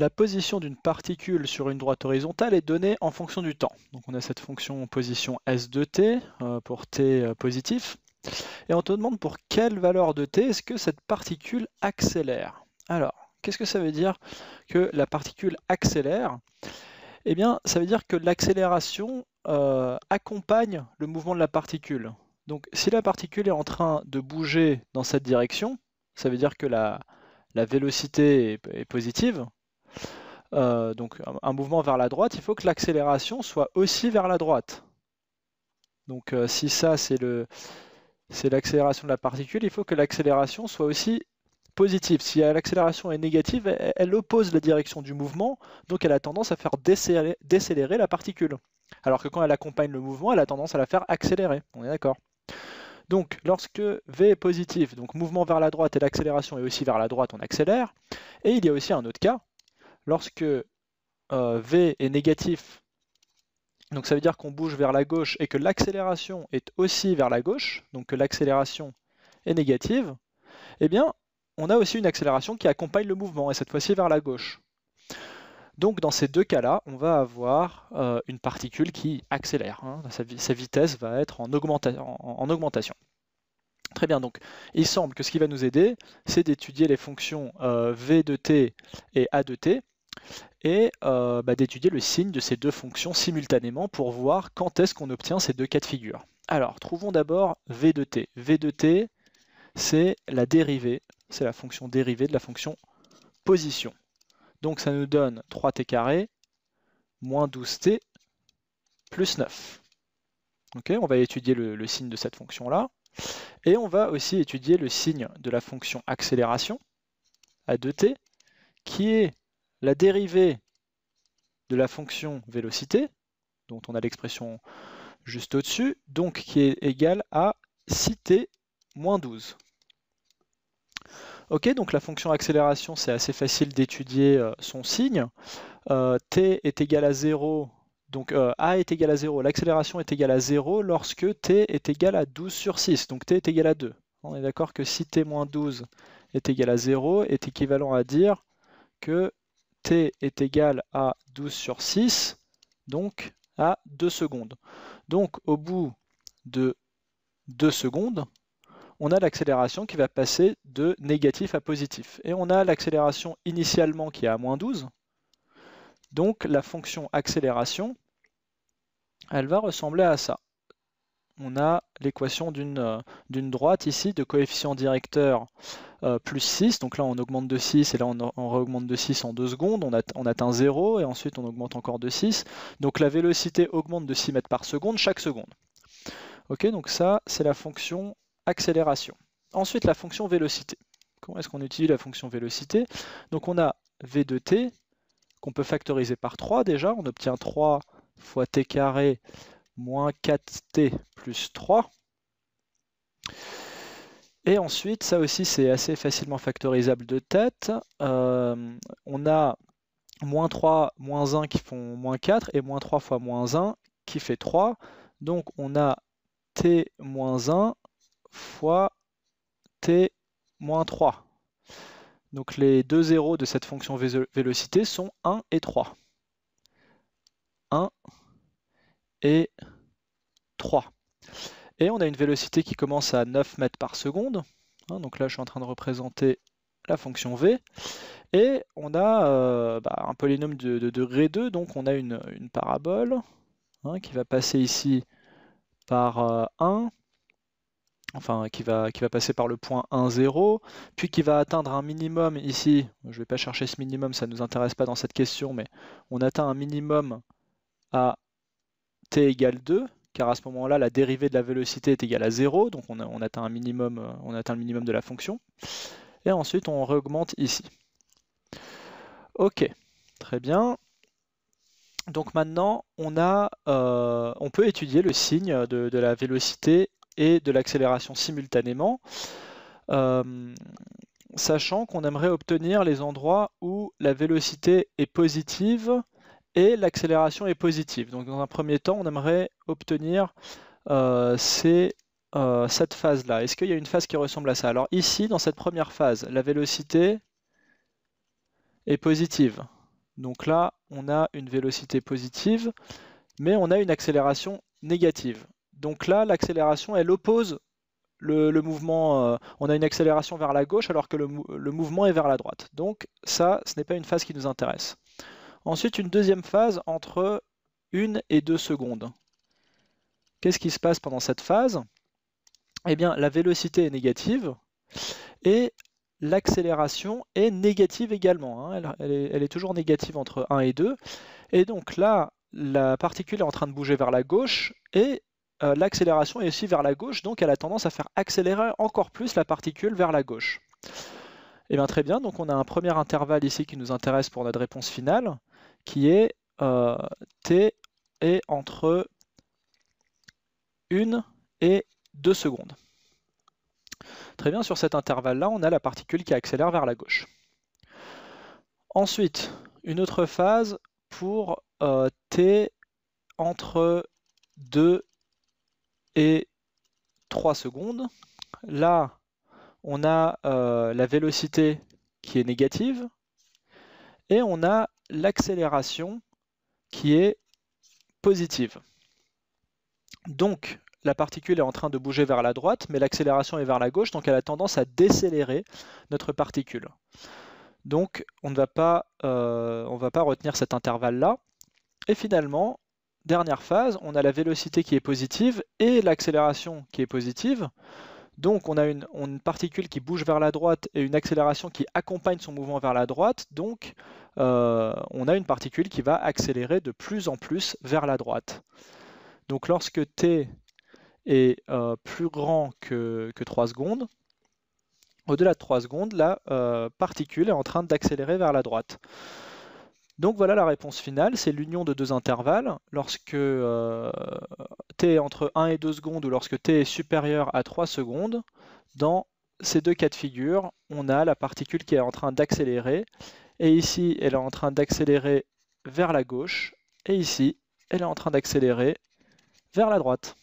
La position d'une particule sur une droite horizontale est donnée en fonction du temps. Donc on a cette fonction position S de t euh, pour t euh, positif. Et on te demande pour quelle valeur de t est-ce que cette particule accélère. Alors, qu'est-ce que ça veut dire que la particule accélère Eh bien, ça veut dire que l'accélération euh, accompagne le mouvement de la particule. Donc, si la particule est en train de bouger dans cette direction, ça veut dire que la, vélocité est positive, euh, donc un mouvement vers la droite, il faut que l'accélération soit aussi vers la droite. Donc euh, si ça c'est le c'est l'accélération de la particule, il faut que l'accélération soit aussi positive. Si l'accélération est négative, elle, oppose la direction du mouvement, donc elle a tendance à faire décélérer, décélérer la particule. Alors que quand elle accompagne le mouvement, elle a tendance à la faire accélérer. On est d'accord. Donc, lorsque V est positif, donc mouvement vers la droite et l'accélération est aussi vers la droite, on accélère. Et il y a aussi un autre cas, lorsque euh, V est négatif, donc ça veut dire qu'on bouge vers la gauche et que l'accélération est aussi vers la gauche, donc que l'accélération est négative, eh bien, on a aussi une accélération qui accompagne le mouvement, et cette fois-ci vers la gauche. Donc dans ces deux cas-là, on va avoir euh, une particule qui accélère. Hein. sa, vitesse va être en, augmentation. Très bien, donc il semble que ce qui va nous aider, c'est d'étudier les fonctions euh, v de t et a de t et euh, bah, d'étudier le signe de ces deux fonctions simultanément pour voir quand est-ce qu'on obtient ces deux cas de figure. Alors, trouvons d'abord v de t. v de t, c'est la dérivée, c'est la fonction dérivée de la fonction position. Donc ça nous donne 3t carré moins 12t plus 9. ok on va étudier le, le signe de cette fonction-là. Et on va aussi étudier le signe de la fonction accélération à 2t, qui est la dérivée de la fonction vélocité, dont on a l'expression juste au-dessus, donc qui est égale à 6t moins 12. Ok, donc la fonction accélération, c'est assez facile d'étudier euh, son signe. Euh, t est égal à 0, donc euh, a est égal à 0, l'accélération est égale à 0 lorsque t est égal à 12 sur 6, donc t est égal à 2. On est d'accord que si t moins 12 est égal à 0 est équivalent à dire que t est égal à 12 sur 6, donc à 2 secondes. Donc au bout de 2 secondes, on a l'accélération qui va passer de négatif à positif. Et on a l'accélération initialement qui est à moins 12. Donc la fonction accélération, elle va ressembler à ça on a l'équation euh, d'une droite ici de coefficient directeur euh, plus 6. Donc là, on augmente de 6 et là, on, on réaugmente de 6 en 2 secondes. On, atteint 0 et ensuite, on augmente encore de 6. Donc la vélocité augmente de 6 mètres par seconde chaque seconde. Ok, donc ça, c'est la fonction accélération. Ensuite, la fonction vélocité. Comment est-ce qu'on utilise la fonction vélocité Donc on a v de t qu'on peut factoriser par 3 déjà. On obtient 3 fois t carré moins 4t plus 3. Et ensuite, ça aussi c'est assez facilement factorisable de tête. Euh, on a moins 3, moins 1 qui font moins 4, et moins 3 fois moins 1 qui fait 3. Donc on a t moins 1 fois t moins 3. Donc les deux zéros de cette fonction vélocité sont 1 et 3. 1 et 3. Et on a une vélocité qui commence à 9 mètres par seconde. Hein, donc là, je suis en train de représenter la fonction v. Et on a euh, bah, un polynôme de, degré 2, donc on a une, parabole hein, qui va passer ici par 1, euh, enfin qui va, qui va passer par le point 1, 0, puis qui va atteindre un minimum ici, je ne vais pas chercher ce minimum, ça ne nous intéresse pas dans cette question, mais on atteint un minimum à t égale 2, car à ce moment-là, la dérivée de la vélocité est égale à 0, donc on, atteint un minimum, euh, on atteint le minimum de la fonction. Et ensuite, on réaugmente ici. Ok, très bien. Donc maintenant, on, euh, on peut étudier le signe de, la vélocité et de l'accélération simultanément, euh, sachant qu'on aimerait obtenir les endroits où la vélocité est positive et l'accélération est positive. Donc dans un premier temps, on aimerait obtenir euh, euh, cette phase-là. Est-ce qu'il y a une phase qui ressemble à ça Alors ici, dans cette première phase, la vélocité est positive. Donc là, on a une vélocité positive, mais on a une accélération négative. Donc là, l'accélération, elle oppose le, mouvement. Euh, on a une accélération vers la gauche alors que le mouvement est vers la droite. Donc ça, ce n'est pas une phase qui nous intéresse. Ensuite, une deuxième phase entre 1 et 2 secondes. Qu'est-ce qui se passe pendant cette phase Eh bien, la vélocité est négative et l'accélération est négative également. Hein. Elle, est, toujours négative entre 1 et 2. Et donc là, la particule est en train de bouger vers la gauche et euh, l'accélération est aussi vers la gauche, donc elle a tendance à faire accélérer encore plus la particule vers la gauche. Et eh bien très bien, donc on a un premier intervalle ici qui nous intéresse pour notre réponse finale qui est euh, T est entre 1 et 2 secondes. Très bien, sur cet intervalle-là, on a la particule qui accélère vers la gauche. Ensuite, une autre phase pour euh, t entre 2 et 3 secondes. Là, on a euh, la vélocité qui est négative et on a l'accélération qui est positive. Donc, la particule est en train de bouger vers la droite, mais l'accélération est vers la gauche, donc elle a tendance à décélérer notre particule. Donc on ne va pas, euh, va pas retenir cet intervalle-là. Et finalement, dernière phase, on a la vélocité qui est positive et l'accélération qui est positive. Donc on a une, une, particule qui bouge vers la droite et une accélération qui accompagne son mouvement vers la droite. Donc euh, on a une particule qui va accélérer de plus en plus vers la droite. Donc lorsque t est euh, plus grand que, 3 secondes, au-delà de 3 secondes, la euh, particule est en train d'accélérer vers la droite. Donc voilà la réponse finale, c'est l'union de deux intervalles. Lorsque t est entre 1 et 2 secondes ou lorsque t est supérieur à 3 secondes, dans ces deux cas de figure, on a la particule qui est en train d'accélérer et ici, elle est en train d'accélérer vers la gauche. Et ici, elle est en train d'accélérer vers la droite.